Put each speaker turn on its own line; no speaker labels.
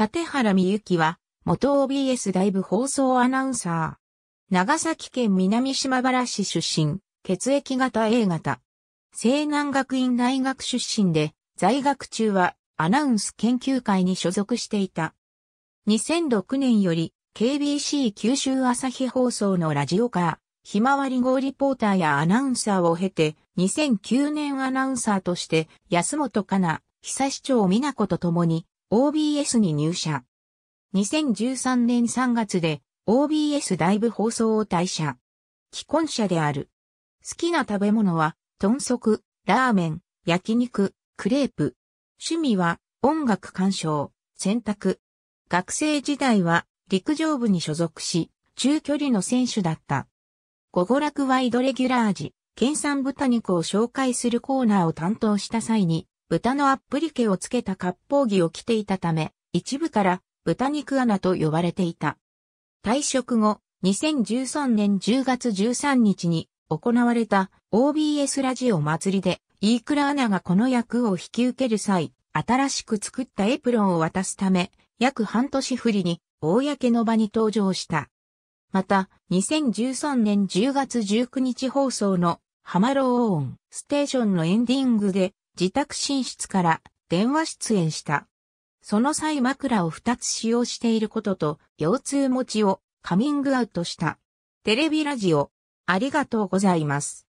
立原美幸は、元 OBS ライブ放送アナウンサー。長崎
県南島原市出身、血液型 A 型。西南学院大学出身で、在学中はアナウンス研究会に所属していた。2006年より KBC 九州朝日放送のラジオカー、ひまわり号リポーターやアナウンサーを経て、2009年アナウンサーとして安本かな、久市長美奈子と共に OBS に入社。2013年3月で OBS 大部放送を退社。既婚者である。好きな食べ物は、豚足、ラーメン、焼肉、クレープ。趣味は、音楽鑑賞、洗濯。学生時代は、陸上部に所属し、中距離の選手だった。午後楽ワイドレギュラー味、県産豚肉を紹介するコーナーを担当した際に、豚のアップリケをつけた割烹着を着ていたため、一部から豚肉穴と呼ばれていた。退職後、2013年10月13日に行われた OBS ラジオ祭りで、イークラアナがこの役を引き受ける際、新しく作ったエプロンを渡すため、約半年振りに、公の場に登場した。また、2013年10月19日放送のハマローオンステーションのエンディングで、自宅寝室から電話出演した。その際枕を2つ使用していることと、腰痛持ちをカミングアウトした。テレビラ
ジオ、ありがとうございます。